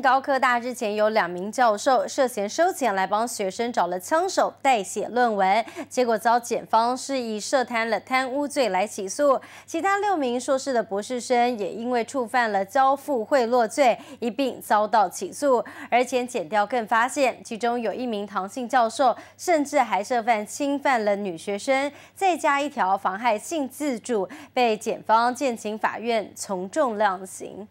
高科大日前有两名教授涉嫌收钱来帮学生找了枪手代写论文，结果遭检方是以涉贪了贪污罪来起诉。其他六名硕士的博士生也因为触犯了交付贿赂罪，一并遭到起诉。而且检调更发现，其中有一名唐姓教授，甚至还涉犯侵犯了女学生，再加一条妨害性自主，被检方建请法院从重量刑。